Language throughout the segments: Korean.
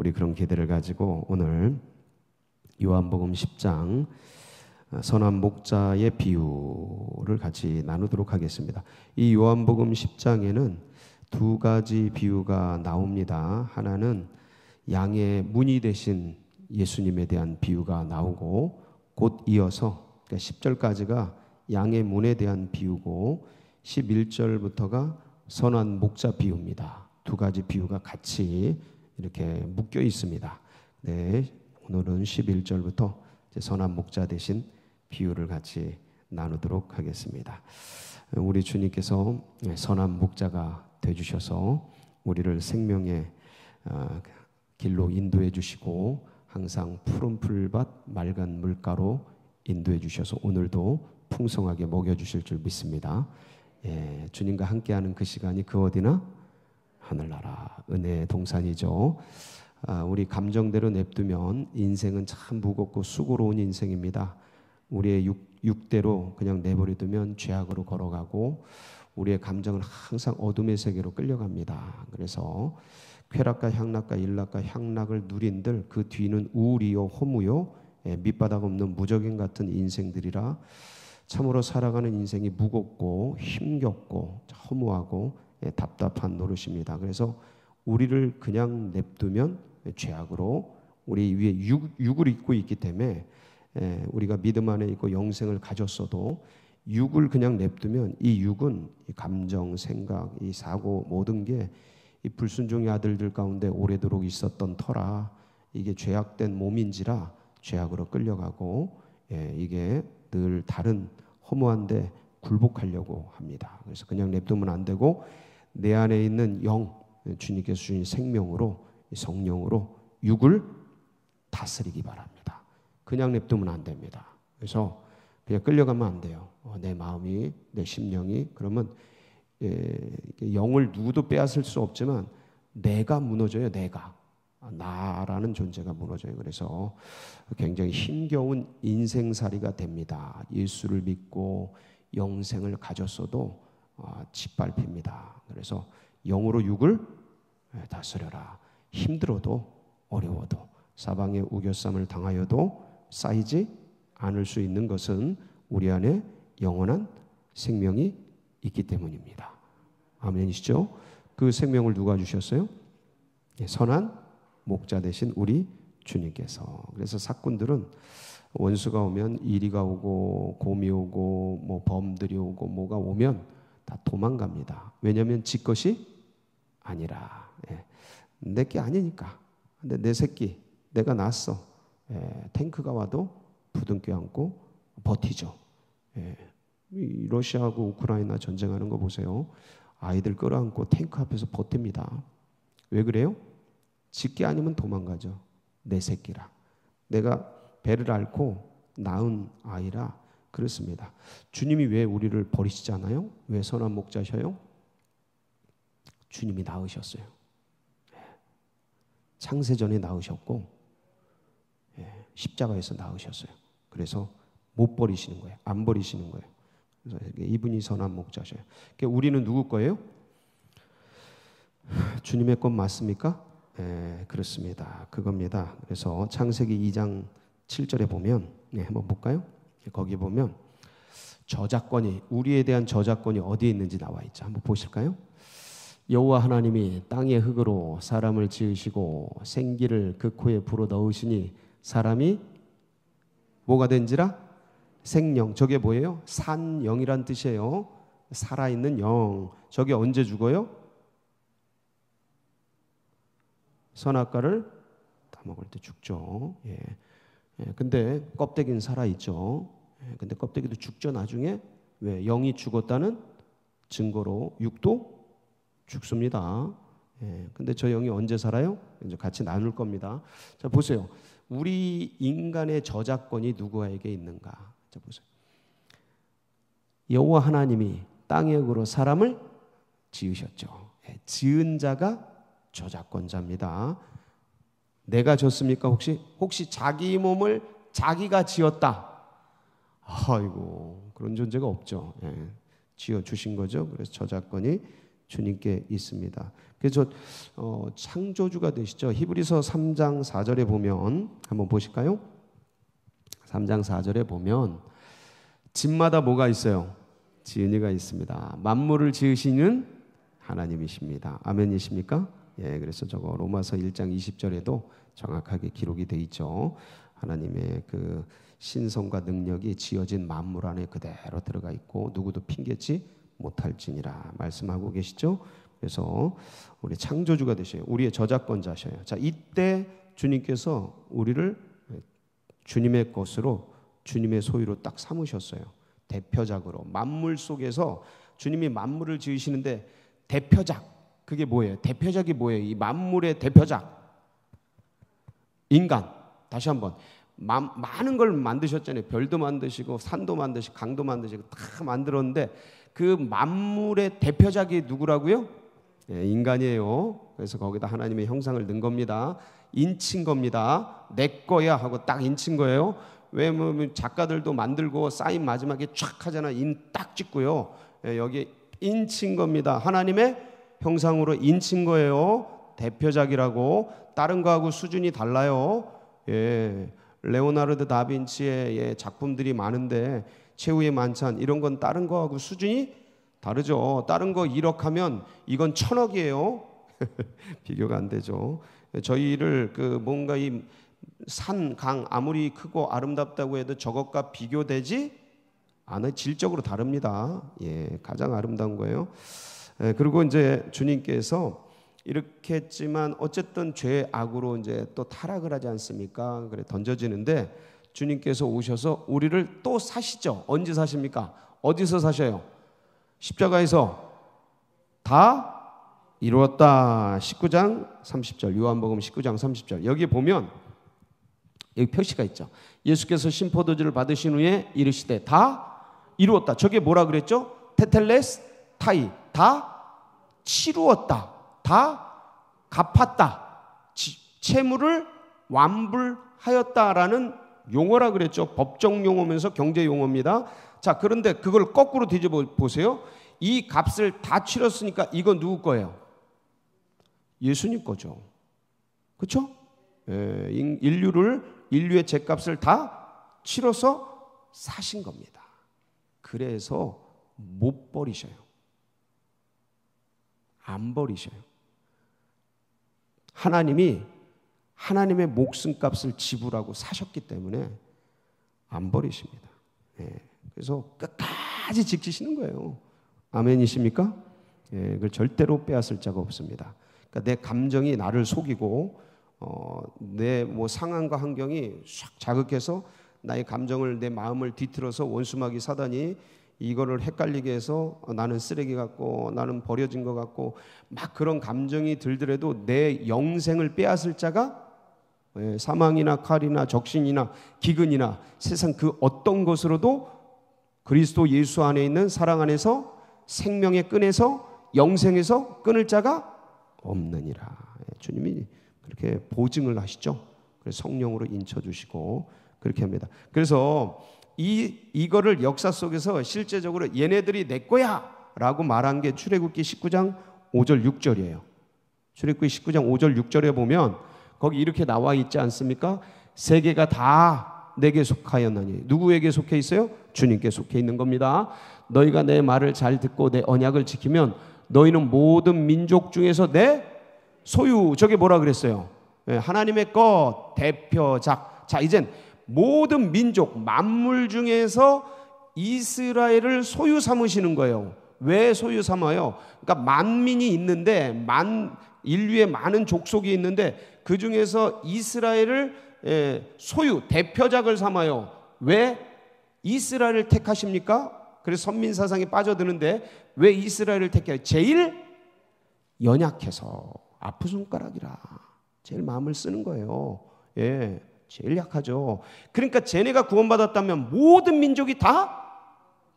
우리 그런 기대를 가지고 오늘 요한복음 10장 어, 선한 목자의 비유를 같이 나누도록 하겠습니다. 이 요한복음 10장에는 두 가지 비유가 나옵니다. 하나는 양의 문이 대신 예수님에 대한 비유가 나오고 곧 이어서 그러니까 10절까지가 양의 문에 대한 비유고 11절부터가 선한 목자 비유입니다. 두 가지 비유가 같이 이렇게 묶여 있습니다. 네, 오늘은 11절부터 선한 목자 대신 비유를 같이 나누도록 하겠습니다. 우리 주님께서 선한 목자가 되 주셔서 우리를 생명의 어, 길로 인도해 주시고 항상 푸른 풀밭 맑은 물가로 인도해 주셔서 오늘도 풍성하게 먹여 주실 줄 믿습니다. 예, 주님과 함께하는 그 시간이 그 어디나 하늘나라 은혜의 동산이죠. 아, 우리 감정대로 냅두면 인생은 참 무겁고 수고로운 인생입니다. 우리의 육, 대로 그냥 내버려두면 죄악으로 걸어가고 우리의 감정은 항상 어둠의 세계로 끌려갑니다. 그래서 쾌락과 향락과 일락과 향락을 누린들 그 뒤는 우울이요 허무요 예, 밑바닥 없는 무적인 같은 인생들이라 참으로 살아가는 인생이 무겁고 힘겹고 허무하고 예, 답답한 노릇입니다. 그래서 우리를 그냥 냅두면 죄악으로 우리 위에 육, 을 입고 있기 때문에 예, 우리가 믿음 안에 있고 영생을 가졌어도 육을 그냥 냅두면 이 육은 감정, 생각, 이 사고 모든 게 이 불순종의 아들들 가운데 오래도록 있었던 터라 이게 죄악된 몸인지라 죄악으로 끌려가고 예, 이게 늘 다른 허무한데 굴복하려고 합니다. 그래서 그냥 냅두면 안 되고 내 안에 있는 영, 주님께서 주신 생명으로 성령으로 육을 다스리기 바랍니다. 그냥 냅두면 안 됩니다. 그래서 그냥 끌려가면 안 돼요. 어, 내 마음이, 내 심령이 그러면 예, 영을 누구도 빼앗을 수 없지만 내가 무너져요. 내가 아, 나라는 존재가 무너져요. 그래서 굉장히 힘겨운 인생살이가 됩니다. 예수를 믿고 영생을 가졌어도 어, 짓밟힙니다. 그래서 영으로 육을 예, 다스려라. 힘들어도 어려워도 사방에 우겨쌈을 당하여도 쌓이지 않을 수 있는 것은 우리 안에 영원한 생명이 있기 때문입니다. 아멘이시죠? 그 생명을 누가 주셨어요? 예, 선한 목자 대신 우리 주님께서. 그래서 사건들은 원수가 오면 이리가 오고 곰이 오고 뭐 범들이 오고 뭐가 오면 다 도망갑니다. 왜냐하면 지 것이 아니라 예. 내게 아니니까. 근데 내 새끼 내가 낳았어. 예. 탱크가 와도 부둥켜 안고 버티죠. 예. 러시아하고 우크라이나 전쟁하는 거 보세요. 아이들 끌어안고 탱크 앞에서 버팁니다. 왜 그래요? 직계 아니면 도망가죠. 내 새끼라. 내가 배를 앓고 낳은 아이라 그렇습니다. 주님이 왜 우리를 버리시잖아요? 왜 선한 목자셔요? 주님이 낳으셨어요. 예. 창세전에 낳으셨고 예, 십자가에서 낳으셨어요. 그래서 못 버리시는 거예요. 안 버리시는 거예요. 그래서 이분이 선한 목자셔요. 그러니까 우리는 누구 거예요? 주님의 것 맞습니까? 예, 그렇습니다. 그겁니다. 그래서 창세기 2장 7절에 보면 예, 한번 볼까요? 거기 보면 저작권이 우리에 대한 저작권이 어디에 있는지 나와 있죠. 한번 보실까요? 여호와 하나님이 땅의 흙으로 사람을 지으시고 생기를 그 코에 불어 넣으시니 사람이 뭐가 된지라 생령 저게 뭐예요? 산영이란 뜻이에요. 살아있는 영. 저게 언제 죽어요? 선악과를 따먹을 때 죽죠. 예. 예, 근데 껍데기는 살아있죠. 예, 근데 껍데기도 죽죠, 나중에. 왜? 영이 죽었다는 증거로 육도 죽습니다. 예, 근데 저 영이 언제 살아요? 이제 같이 나눌 겁니다. 자, 보세요. 우리 인간의 저작권이 누구에게 있는가? 자, 보세요. 여호와 하나님이 땅의 으로 사람을 지으셨죠. 예, 지은 자가 저작권자입니다. 내가 졌습니까? 혹시 혹시 자기 몸을 자기가 지었다. 아이고 그런 존재가 없죠. 예. 지어 주신 거죠. 그래서 저작권이 주님께 있습니다. 그래서 어, 창조주가 되시죠. 히브리서 3장 4절에 보면 한번 보실까요? 3장 4절에 보면 집마다 뭐가 있어요? 지은이가 있습니다. 만물을 지으시는 하나님이십니다. 아멘이십니까? 예, 그래서 저거 로마서 1장 20절에도 정확하게 기록이 돼 있죠. 하나님의 그 신성과 능력이 지어진 만물 안에 그대로 들어가 있고 누구도 핑계치 못할지니라 말씀하고 계시죠. 그래서 우리 창조주가 되셔요. 우리의 저작권자셔요. 자, 이때 주님께서 우리를 주님의 것으로 주님의 소유로 딱 삼으셨어요. 대표작으로 만물 속에서 주님이 만물을 지으시는데 대표작 그게 뭐예요? 대표작이 뭐예요? 이 만물의 대표작. 인간. 다시 한번. 마, 많은 걸 만드셨잖아요. 별도 만드시고 산도 만드시고 강도 만드시고 다 만들었는데 그 만물의 대표작이 누구라고요? 예, 인간이에요. 그래서 거기다 하나님의 형상을 넣은 겁니다. 인친 겁니다. 내 거야 하고 딱 인친 거예요. 왜뭐 작가들도 만들고 사인 마지막에 촥 하잖아. 인 딱 찍고요. 예, 여기 인친 겁니다. 하나님의 형상으로 인친 거예요. 대표작이라고 다른 거하고 수준이 달라요. 예. 레오나르드 다빈치의 예, 작품들이 많은데 최후의 만찬 이런 건 다른 거하고 수준이 다르죠. 다른 거 1억 하면 이건 천억이에요. 비교가 안 되죠. 저희를 그 뭔가 이 산, 강 아무리 크고 아름답다고 해도 저것과 비교되지 않아 질적으로 다릅니다. 예, 가장 아름다운 거예요. 예, 그리고 이제 주님께서 이렇게 했지만 어쨌든 죄 악으로 이제 또 타락을 하지 않습니까? 그래 던져지는데 주님께서 오셔서 우리를 또 사시죠. 언제 사십니까? 어디서 사셔요? 십자가에서 다 이루었다. 19장 30절. 요한복음 19장 30절. 여기 보면 여기 표시가 있죠. 예수께서 심포도지를 받으신 후에 이르시되 다 이루었다. 저게 뭐라 그랬죠? 테텔레스 타이. 다 치루었다. 다 갚았다. 채무를 완불하였다라는 용어라 그랬죠. 법정 용어면서 경제 용어입니다. 자, 그런데 그걸 거꾸로 뒤집어 보세요. 이 값을 다 치렀으니까 이건 누구 거예요? 예수님 거죠. 그렇죠? 예, 인류를 인류의 죄값을 다 치러서 사신 겁니다. 그래서 못 버리셔요. 안 버리셔요. 하나님이 하나님의 목숨값을 지불하고 사셨기 때문에 안 버리십니다. 예, 그래서 끝까지 지키시는 거예요. 아멘이십니까? 예, 그걸 절대로 빼앗을 자가 없습니다. 그러니까 내 감정이 나를 속이고 어, 내뭐 상황과 환경이 샥 자극해서 나의 감정을 내 마음을 뒤틀어서 원수막이 사단이 이거를 헷갈리게 해서 나는 쓰레기 같고 나는 버려진 것 같고 막 그런 감정이 들더라도 내 영생을 빼앗을 자가 예, 사망이나 칼이나 적신이나 기근이나 세상 그 어떤 것으로도 그리스도 예수 안에 있는 사랑 안에서 생명의 끈에서 영생에서 끊을 자가 없느니라. 예, 주님이 그렇게 보증을 하시죠. 그래서 성령으로 인쳐 주시고 그렇게 합니다. 그래서 이 이거를 역사 속에서 실제적으로 얘네들이 내 거야라고 말한 게 출애굽기 19장 5절 6절이에요. 출애굽기 19장 5절 6절에 보면 거기 이렇게 나와 있지 않습니까? 세계가 다 내게 속하였나니 누구에게 속해 있어요? 주님께 속해 있는 겁니다. 너희가 내 말을 잘 듣고 내 언약을 지키면 너희는 모든 민족 중에서 내 소유 저게 뭐라 그랬어요? 예, 하나님의 것 대표작. 자 이젠 모든 민족 만물 중에서 이스라엘을 소유 삼으시는 거예요. 왜 소유 삼아요? 그러니까 만민이 있는데 만 인류의 많은 족속이 있는데 그 중에서 이스라엘을 예, 소유 대표작을 삼아요. 왜 이스라엘을 택하십니까? 그래서 선민 사상에 빠져드는데 왜 이스라엘을 택해요? 제일 연약해서 아픈 손가락이라 제일 마음을 쓰는 거예요. 예. 제일 약하죠. 그러니까 쟤네가 구원받았다면 모든 민족이 다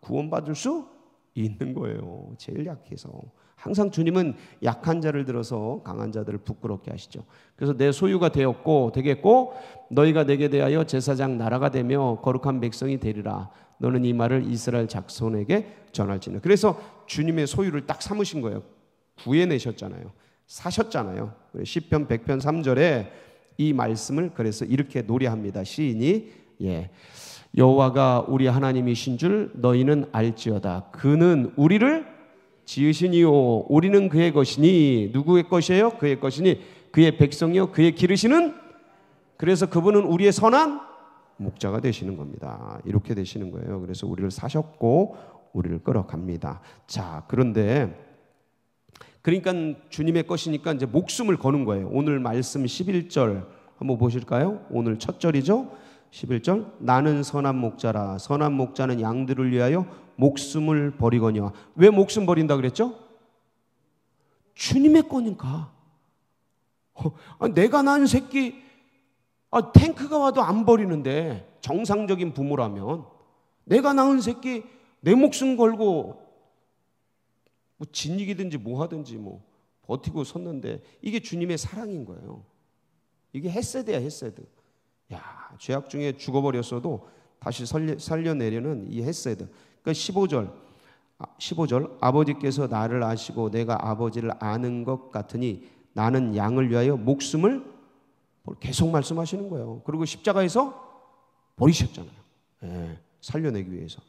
구원받을 수 있는 거예요. 제일 약해서. 항상 주님은 약한 자를 들어서 강한 자들을 부끄럽게 하시죠. 그래서 내 소유가 되었고 되겠고 너희가 내게 대하여 제사장 나라가 되며 거룩한 백성이 되리라. 너는 이 말을 이스라엘 작손에게 전할지는. 그래서 주님의 소유를 딱 삼으신 거예요. 구해내셨잖아요. 사셨잖아요. 10편 100편 3절에 이 말씀을 그래서 이렇게 노래합니다. 시인이 예. 여호와가 우리 하나님이신 줄 너희는 알지어다. 그는 우리를 지으시니요 우리는 그의 것이니 누구의 것이에요? 그의 것이니 그의 백성이요 그의 기르시는 그래서 그분은 우리의 선한 목자가 되시는 겁니다. 이렇게 되시는 거예요. 그래서 우리를 사셨고 우리를 끌어갑니다. 자, 그런데 그러니까 주님의 것이니까 이제 목숨을 거는 거예요. 오늘 말씀 11절 한번 보실까요? 오늘 첫 절이죠. 11절 나는 선한 목자라 선한 목자는 양들을 위하여 목숨을 버리거니와 왜 목숨 버린다 그랬죠? 주님의 거니까 어, 내가 낳은 새끼 아, 탱크가 와도 안 버리는데 정상적인 부모라면 내가 낳은 새끼 내 목숨 걸고 뭐 진이기든지 뭐 하든지 뭐 버티고 섰는데 이게 주님의 사랑인 거예요. 이게 헤세드야 헤세드. 야 죄악 중에 죽어버렸어도 다시 살려, 내려는이 헤세드. 그러니까 15절 15절 아버지께서 나를 아시고 내가 아버지를 아는 것 같으니 나는 양을 위하여 목숨을 계속 말씀하시는 거예요. 그리고 십자가에서 버리셨잖아요. 예, 살려내기 위해서.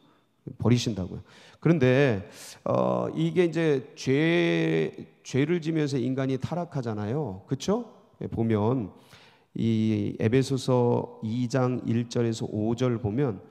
버리신다고요. 그런데 어, 이게 이제 죄 죄를 지면서 인간이 타락하잖아요. 그렇죠? 보면 이 에베소서 2장 1절에서 5절 보면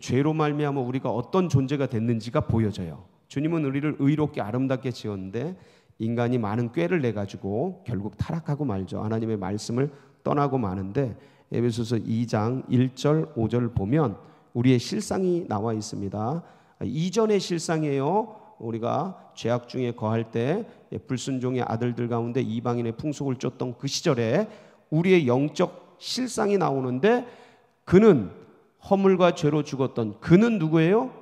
죄로 말미암아 우리가 어떤 존재가 됐는지가 보여져요. 주님은 우리를 의롭게 아름답게 지었는데 인간이 많은 꾀를 내 가지고 결국 타락하고 말죠. 하나님의 말씀을 떠나고 마는데 에베소서 2장 1절 5절 보면 우리의 실상이 나와 있습니다. 이전의 실상이에요. 우리가 죄악 중에 거할 때 예, 불순종의 아들들 가운데 이방인의 풍속을 쫓던 그 시절에 우리의 영적 실상이 나오는데 그는 허물과 죄로 죽었던 그는 누구예요?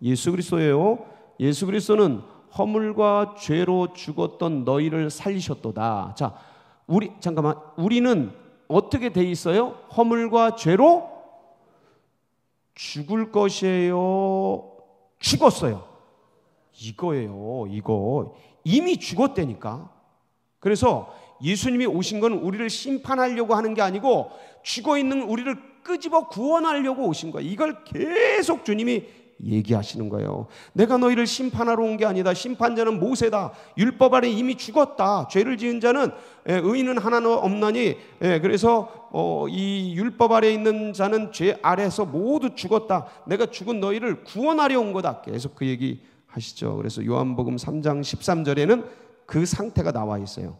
예수 그리스도예요. 예수 그리스도는 허물과 죄로 죽었던 너희를 살리셨도다. 자, 우리 잠깐만 우리는 어떻게 돼 있어요? 허물과 죄로 죽을 것이에요. 죽었어요. 이거예요. 이거. 이미 죽었다니까. 그래서 예수님이 오신 건 우리를 심판하려고 하는 게 아니고 죽어 있는 우리를 끄집어 구원하려고 오신 거예요. 이걸 계속 주님이 얘기하시는 거예요. 내가 너희를 심판하러 온 게 아니다. 심판자는 모세다. 율법 아래 이미 죽었다. 죄를 지은 자는 예, 의인은 하나는 없나니 예, 그래서 어, 이 율법 아래 있는 자는 죄아래서 모두 죽었다. 내가 죽은 너희를 구원하려 온 거다. 계속 그 얘기 하시죠. 그래서 요한복음 3장 13절에는 그 상태가 나와 있어요.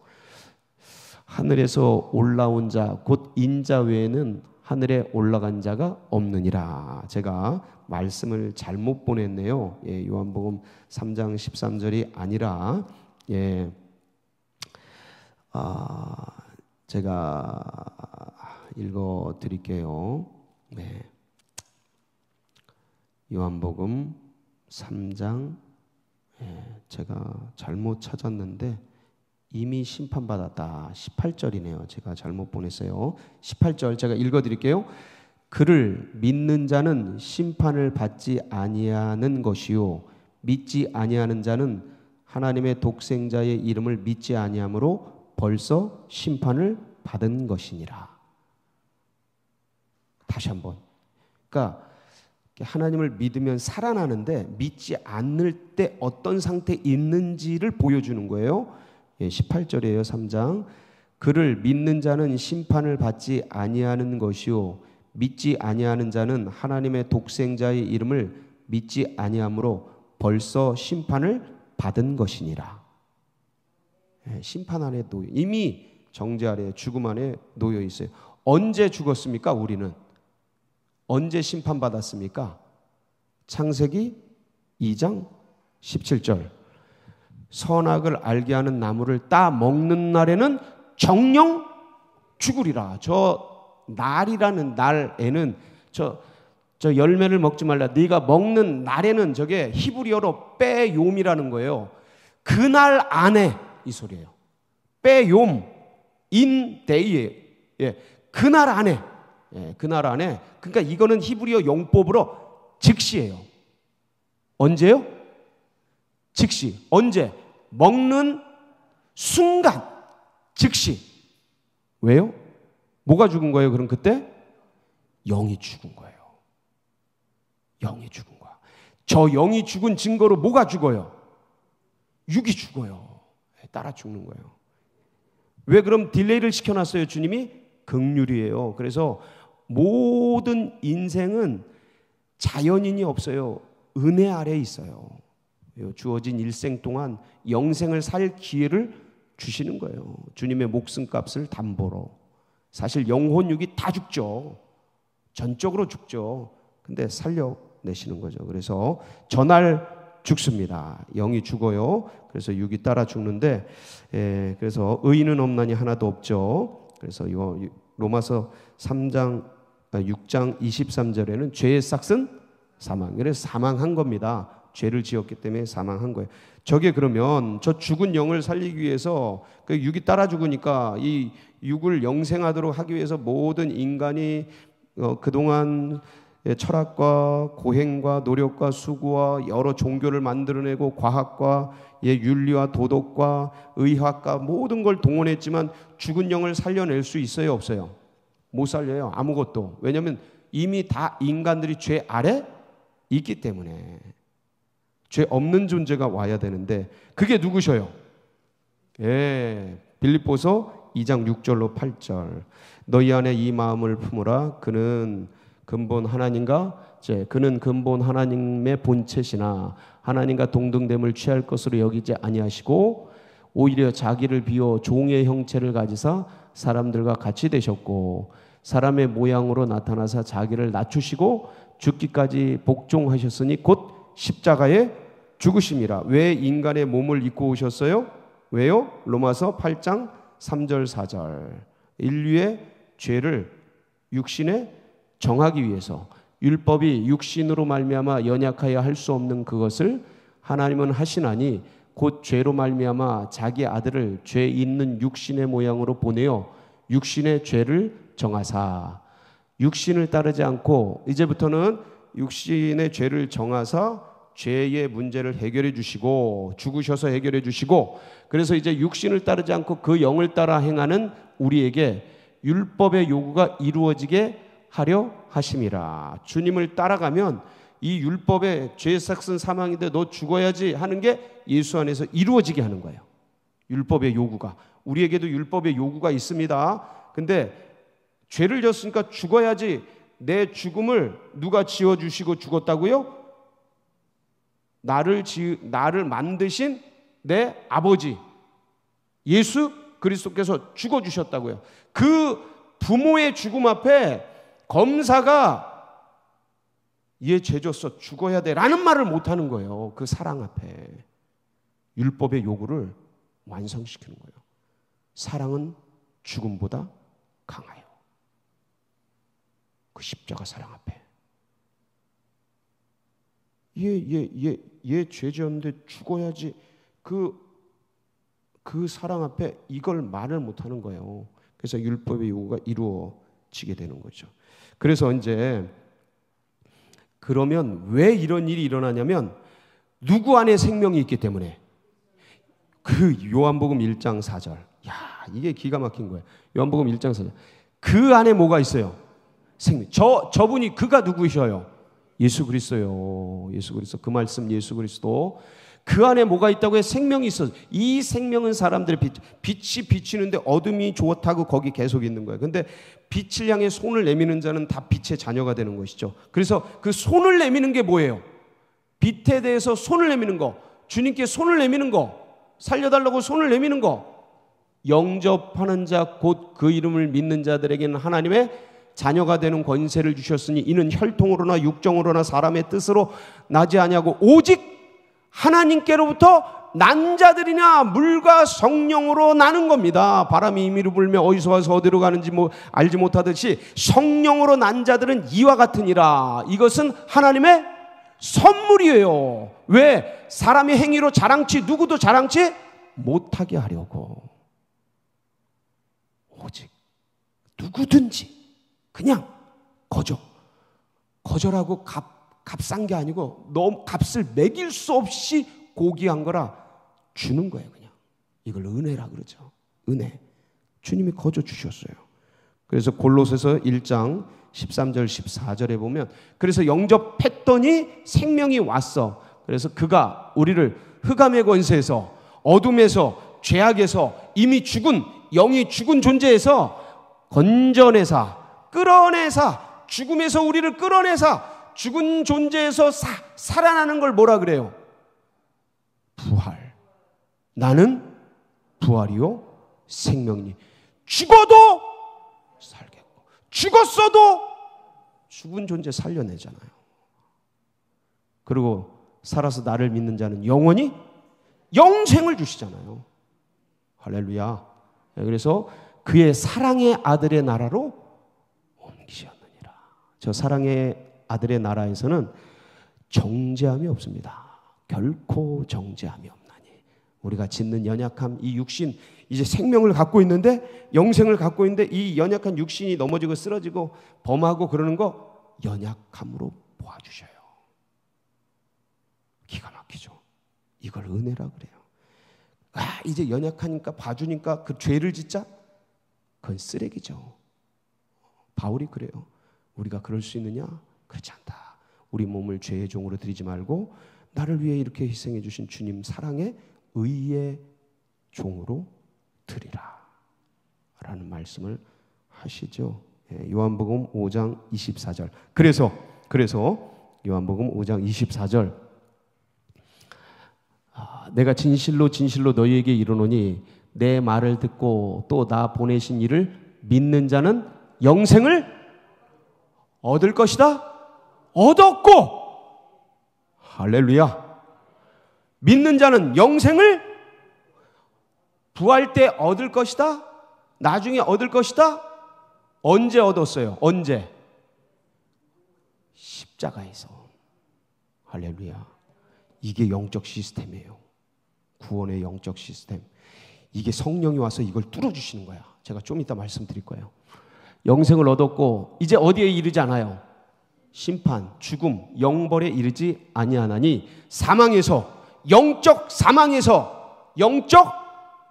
하늘에서 올라온 자 곧 인자 외에는 하늘에 올라간 자가 없느니라. 제가 말씀을 잘못 보냈네요. 예, 요한복음 3장 13절이 아니라 예. 아, 제가 읽어 드릴게요. 네. 요한복음 3장 예, 제가 잘못 찾았는데 이미 심판받았다. 18절이네요. 제가 잘못 보냈어요. 18절 제가 읽어 드릴게요. 그를 믿는 자는 심판을 받지 아니하는 것이요 믿지 아니하는 자는 하나님의 독생자의 이름을 믿지 아니함으로 벌써 심판을 받은 것이니라. 다시 한번. 그러니까 하나님을 믿으면 살아나는데 믿지 않을 때 어떤 상태 있는지를 보여주는 거예요. 18절이에요. 예, 3장. 그를 믿는 자는 심판을 받지 아니하는 것이요 믿지 아니하는 자는 하나님의 독생자의 이름을 믿지 아니하므로 벌써 심판을 받은 것이니라. 예, 심판 안에 놓여 이미 정죄 아래 죽음 안에 놓여 있어요. 언제 죽었습니까? 우리는 언제 심판 받았습니까? 창세기 2장 17절. 선악을 알게 하는 나무를 따 먹는 날에는 정령 죽으리라. 저 날이라는 날에는 저, 저 열매를 먹지 말라. 네가 먹는 날에는 저게 히브리어로 빼욤이라는 거예요. 그날 안에 이 소리예요. 빼욤 인데이에 예. 그날 안에 예, 그날 안에 그러니까 이거는 히브리어 용법으로 즉시예요. 언제요? 즉시 언제 먹는 순간 즉시 왜요? 뭐가 죽은 거예요? 그럼 그때 영이 죽은 거예요. 영이 죽은 거야. 저 영이 죽은 증거로 뭐가 죽어요? 육이 죽어요. 따라 죽는 거예요. 왜 그럼 딜레이를 시켜놨어요? 주님이 극률이에요. 그래서 모든 인생은 자연인이 없어요. 은혜 아래 있어요. 주어진 일생 동안 영생을 살 기회를 주시는 거예요. 주님의 목숨값을 담보로. 사실 영혼육이 다 죽죠. 전적으로 죽죠. 근데 살려내시는 거죠. 그래서 전할 죽습니다. 영이 죽어요. 그래서 육이 따라 죽는데, 예, 그래서 의인은 없나니 하나도 없죠. 그래서 이 로마서 3장, 6장 아, 23절에는 죄의 싹은 사망. 그래서 사망한 겁니다. 죄를 지었기 때문에 사망한 거예요. 저게 그러면 저 죽은 영을 살리기 위해서 그 육이 따라 죽으니까 이 육을 영생하도록 하기 위해서 모든 인간이 어, 그동안 철학과 고행과 노력과 수고와 여러 종교를 만들어내고 과학과 예, 윤리와 도덕과 의학과 모든 걸 동원했지만 죽은 영을 살려낼 수 있어요 없어요? 못 살려요 아무것도 왜냐하면 이미 다 인간들이 죄 아래 있기 때문에 죄 없는 존재가 와야 되는데 그게 누구셔요? 예. 빌립보서 2장 6절로 8절. 너희 안에 이 마음을 품으라 그는 근본 하나님과 제 그는 근본 하나님의 본체시나 하나님과 동등됨을 취할 것으로 여기지 아니하시고 오히려 자기를 비워 종의 형체를 가지사 사람들과 같이 되셨고 사람의 모양으로 나타나사 자기를 낮추시고 죽기까지 복종하셨으니 곧 십자가에 죽으심이라. 왜 인간의 몸을 입고 오셨어요? 왜요? 로마서 8장 3절 4절. 인류의 죄를 육신에 정하기 위해서 율법이 육신으로 말미암아 연약하여 할 수 없는 그것을 하나님은 하시나니 곧 죄로 말미암아 자기 아들을 죄 있는 육신의 모양으로 보내어 육신의 죄를 정하사 육신을 따르지 않고 이제부터는 육신의 죄를 정하사 죄의 문제를 해결해 주시고 죽으셔서 해결해 주시고 그래서 이제 육신을 따르지 않고 그 영을 따라 행하는 우리에게 율법의 요구가 이루어지게 하려 하심이라. 주님을 따라가면 이 율법의 죄 삭슨 사망인데 너 죽어야지 하는 게 예수 안에서 이루어지게 하는 거예요. 율법의 요구가 우리에게도 율법의 요구가 있습니다. 근데 죄를 졌으니까 죽어야지 내 죽음을 누가 지어 주시고 죽었다고요? 나를 지 나를 만드신 내 아버지 예수 그리스도께서 죽어 주셨다고요. 그 부모의 죽음 앞에 검사가 얘 죄졌어 죽어야 돼라는 말을 못 하는 거예요. 그 사랑 앞에 율법의 요구를 완성시키는 거예요. 사랑은 죽음보다 강하여. 그 십자가 사랑 앞에. 얘얘얘얘 죄지었는데 죽어야지 그 그 사랑 앞에 이걸 말을 못하는 거예요. 그래서 율법의 요구가 이루어지게 되는 거죠. 그래서 이제 그러면 왜 이런 일이 일어나냐면 누구 안에 생명이 있기 때문에 그 요한복음 1장 4절. 야, 이게 기가 막힌 거예요. 요한복음 1장 4절. 그 안에 뭐가 있어요? 생명. 저 저분이 그가 누구셔요? 예수 그리스도요. 예수 그리스도. 그 말씀 예수 그리스도. 그 안에 뭐가 있다고 해? 생명이 있어. 이 생명은 사람들의 빛. 빛이 비치는데 어둠이 좋다고 거기 계속 있는 거야. 근데 빛을 향해 손을 내미는 자는 다 빛의 자녀가 되는 것이죠. 그래서 그 손을 내미는 게 뭐예요? 빛에 대해서 손을 내미는 거. 주님께 손을 내미는 거. 살려달라고 손을 내미는 거. 영접하는 자, 곧 그 이름을 믿는 자들에게는 하나님의 자녀가 되는 권세를 주셨으니 이는 혈통으로나 육정으로나 사람의 뜻으로 나지 아니하고 오직 하나님께로부터 난 자들이나 물과 성령으로 나는 겁니다. 바람이 임의로 불며 어디서 와서 어디로 가는지 뭐 알지 못하듯이 성령으로 난 자들은 이와 같으니라. 이것은 하나님의 선물이에요. 왜? 사람의 행위로 자랑치 누구도 자랑치 못하게 하려고. 오직 누구든지 그냥 거저. 거절하고 값, 값싼 게 아니고 너무 값을 매길 수 없이 고귀한 거라 주는 거예요, 그냥. 이걸 은혜라 그러죠. 은혜. 주님이 거저 주셨어요. 그래서 골로새서 1장 13절 14절에 보면 그래서 영접했더니 생명이 왔어. 그래서 그가 우리를 흑암의 권세에서 어둠에서 죄악에서 이미 죽은 영이 죽은 존재에서 건전해사 끌어내사 죽음에서 우리를 끌어내사 죽은 존재에서 사, 살아나는 걸 뭐라 그래요? 부활. 나는 부활이요 생명이. 죽어도 살겠고 죽었어도 죽은 존재 살려내잖아요. 그리고 살아서 나를 믿는 자는 영원히 영생을 주시잖아요. 할렐루야. 네, 그래서 그의 사랑의 아들의 나라로 저 사랑의 아들의 나라에서는 정죄함이 없습니다. 결코 정죄함이 없나니 우리가 짓는 연약함 이 육신 이제 생명을 갖고 있는데 영생을 갖고 있는데 이 연약한 육신이 넘어지고 쓰러지고 범하고 그러는 거 연약함으로 보아 주셔요. 기가 막히죠. 이걸 은혜라 그래요. 아, 이제 연약하니까 봐주니까 그 죄를 짓자? 그건 쓰레기죠. 바울이 그래요. 우리가 그럴 수 있느냐? 그렇지 않다. 우리 몸을 죄의 종으로 드리지 말고 나를 위해 이렇게 희생해 주신 주님 사랑의 의의 종으로 드리라. 라는 말씀을 하시죠. 예, 요한복음 5장 24절. 그래서 그래서 요한복음 5장 24절 아, 내가 진실로 진실로 너희에게 이르노니 내 말을 듣고 또 나 보내신 이를 믿는 자는 영생을 얻을 것이다? 얻었고, 할렐루야. 믿는 자는 영생을 부활 때 얻을 것이다? 나중에 얻을 것이다? 언제 얻었어요? 언제? 십자가에서. 할렐루야. 이게 영적 시스템이에요. 구원의 영적 시스템. 이게 성령이 와서 이걸 뚫어주시는 거야. 제가 좀 이따 말씀드릴 거예요. 영생을 얻었고 이제 어디에 이르지 않아요? 심판, 죽음, 영벌에 이르지 아니하나니 사망에서 영적 사망에서 영적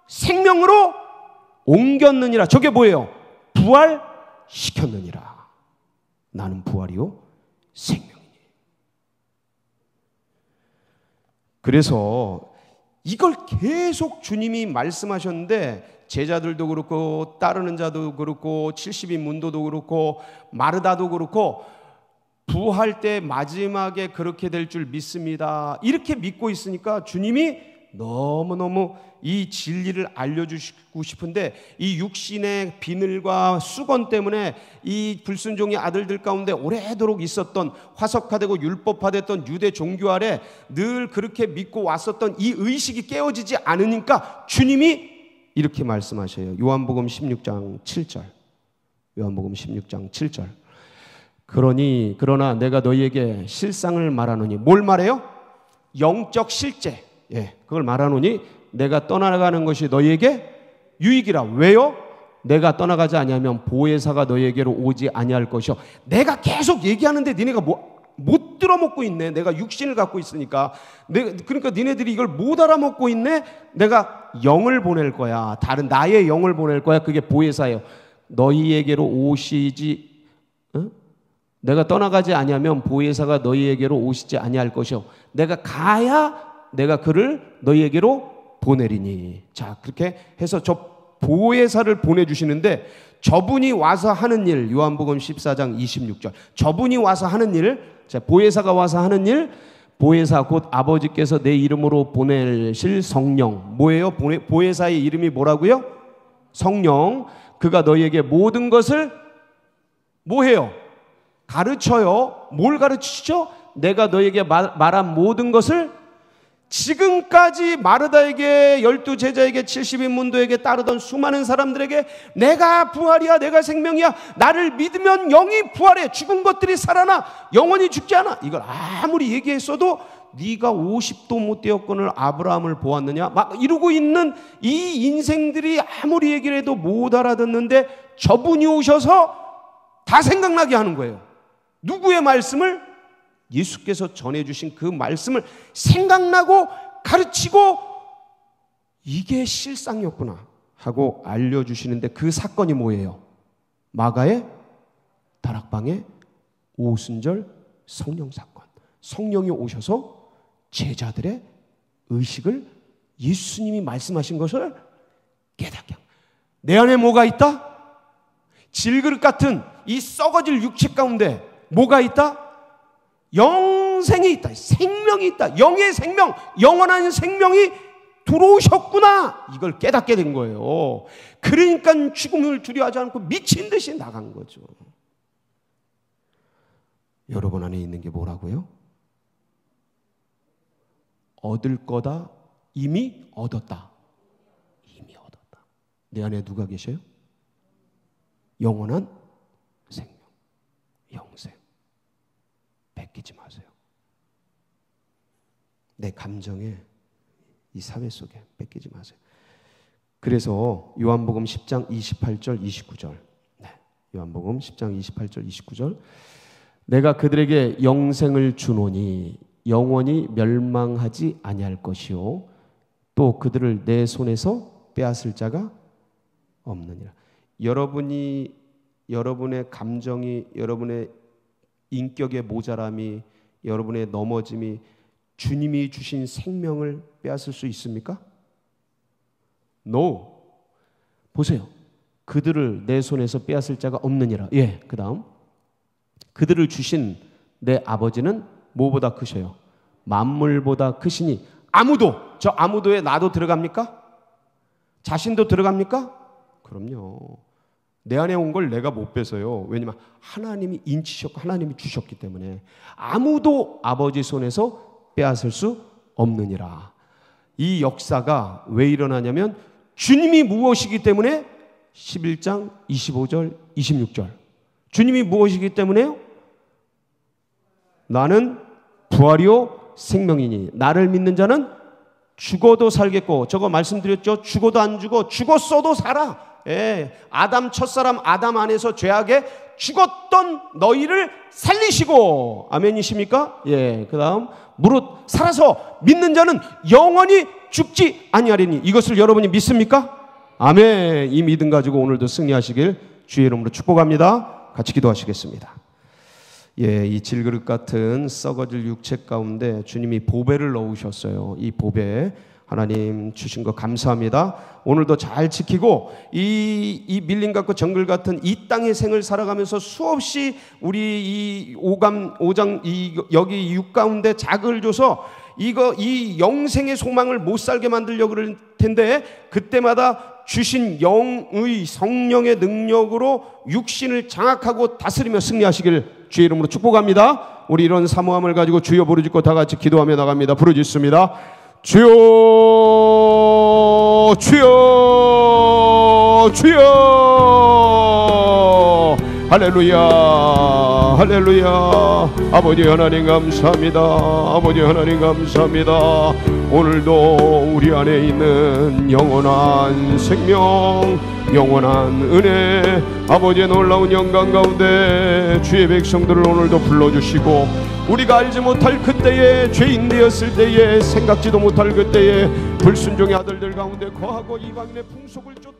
생명으로 옮겼느니라. 저게 뭐예요? 부활시켰느니라. 나는 부활이요 생명이니. 그래서 이걸 계속 주님이 말씀하셨는데 제자들도 그렇고 따르는 자도 그렇고 70인 문도도 그렇고 마르다도 그렇고 부활 때 마지막에 그렇게 될 줄 믿습니다. 이렇게 믿고 있으니까 주님이 너무너무 이 진리를 알려주시고 싶은데 이 육신의 비늘과 수건 때문에 이 불순종의 아들들 가운데 오래도록 있었던 화석화되고 율법화됐던 유대 종교 아래 늘 그렇게 믿고 왔었던 이 의식이 깨어지지 않으니까 주님이 이렇게 말씀하셔요. 요한복음 16장 7절. 요한복음 16장 7절. 그러니 그러나 내가 너희에게 실상을 말하노니 뭘 말해요? 영적 실제. 예. 그걸 말하노니 내가 떠나가는 것이 너희에게 유익이라. 왜요? 내가 떠나가지 아니하면 보혜사가 너희에게로 오지 아니할 것이요. 내가 계속 얘기하는데 니네가 뭐못 들어먹고 있네. 내가 육신을 갖고 있으니까. 내, 그러니까 니네들이 이걸 못 알아먹고 있네. 내가 영을 보낼 거야. 다른 나의 영을 보낼 거야. 그게 보혜사예요. 너희에게로 오시지. 응? 내가 떠나가지 아니하면 보혜사가 너희에게로 오시지 아니할 것이요. 내가 가야 내가 그를 너희에게로 보내리니. 자, 그렇게 해서 저 보혜사를 보내주시는데 저분이 와서 하는 일, 요한복음 14장 26절. 저분이 와서 하는 일, 보혜사가 와서 하는 일, 보혜사 곧 아버지께서 내 이름으로 보내실 성령. 뭐예요? 보혜사의 이름이 뭐라고요? 성령. 그가 너희에게 모든 것을 뭐해요? 가르쳐요. 뭘 가르치죠? 내가 너에게 희 말, 말한 모든 것을 지금까지 마르다에게 열두 제자에게 70인문도에게 따르던 수많은 사람들에게 내가 부활이야 내가 생명이야 나를 믿으면 영이 부활해 죽은 것들이 살아나 영원히 죽지 않아 이걸 아무리 얘기했어도 네가 50도 못되었거늘 아브라함을 보았느냐 막 이러고 있는 이 인생들이 아무리 얘기를 해도 못 알아듣는데 저분이 오셔서 다 생각나게 하는 거예요 누구의 말씀을 예수께서 전해주신 그 말씀을 생각나고 가르치고 이게 실상이었구나 하고 알려주시는데 그 사건이 뭐예요? 마가의 다락방의 오순절 성령 사건. 성령이 오셔서 제자들의 의식을 예수님이 말씀하신 것을 깨닫게 합니다. 내 안에 뭐가 있다? 질그릇 같은 이 썩어질 육체 가운데 뭐가 있다? 영생이 있다. 생명이 있다. 영의 생명, 영원한 생명이 들어오셨구나. 이걸 깨닫게 된 거예요. 그러니까 죽음을 두려워하지 않고 미친 듯이 나간 거죠. 여러분 안에 있는 게 뭐라고요? 얻을 거다. 이미 얻었다. 이미 얻었다. 내 안에 누가 계셔요? 영원한 생명, 영생. 뺏기지 마세요. 내 감정에 이 사회 속에 뺏기지 마세요. 그래서 요한복음 10장 28절 29절. 네. 요한복음 10장 28절 29절. 내가 그들에게 영생을 주노니 영원히 멸망하지 아니할 것이요 또 그들을 내 손에서 빼앗을 자가 없느니라. 여러분이 여러분의 감정이 여러분의 인격의 모자람이 여러분의 넘어짐이 주님이 주신 생명을 빼앗을 수 있습니까? No. 보세요. 그들을 내 손에서 빼앗을 자가 없느니라. 예, 그 다음. 그들을 주신 내 아버지는 뭐보다 크셔요? 만물보다 크시니 아무도, 저 아무도에 나도 들어갑니까? 자신도 들어갑니까? 그럼요. 내 안에 온 걸 내가 못 뺏어요. 왜냐면 하나님이 인치셨고 하나님이 주셨기 때문에 아무도 아버지 손에서 빼앗을 수 없느니라. 이 역사가 왜 일어나냐면 주님이 무엇이기 때문에 11장 25절 26절 주님이 무엇이기 때문에요? 나는 부활이요 생명이니 나를 믿는 자는 죽어도 살겠고 저거 말씀드렸죠 죽어도 안 죽어 죽었어도 살아 예, 아담 첫사람 아담 안에서 죄악에 죽었던 너희를 살리시고 아멘이십니까? 예. 그다음 무릇 살아서 믿는 자는 영원히 죽지 아니하리니 이것을 여러분이 믿습니까? 아멘. 이 믿음 가지고 오늘도 승리하시길 주의 이름으로 축복합니다. 같이 기도하시겠습니다. 예, 이 질그릇 같은 썩어질 육체 가운데 주님이 보배를 넣으셨어요. 이보배 하나님 주신 거 감사합니다. 오늘도 잘 지키고 이, 이 밀림 같고 정글 같은 이 땅의 생을 살아가면서 수없이 우리 이 오감 오장 이 여기 육 가운데 자극을 줘서 이거 이 영생의 소망을 못 살게 만들려 그럴 텐데 그때마다 주신 영의 성령의 능력으로 육신을 장악하고 다스리며 승리하시길 주의 이름으로 축복합니다. 우리 이런 사모함을 가지고 주여 부르짖고 다 같이 기도하며 나갑니다. 부르짖습니다. 주여 주여 주여 할렐루야 할렐루야 아버지 하나님 감사합니다 아버지 하나님 감사합니다 오늘도 우리 안에 있는 영원한 생명 영원한 은혜 아버지의 놀라운 영광 가운데 주의 백성들을 오늘도 불러주시고 우리가 알지 못할 그때에 죄인 되었을 때에 생각지도 못할 그때에 불순종의 아들들 가운데 거하고 이방인의 풍속을 쫓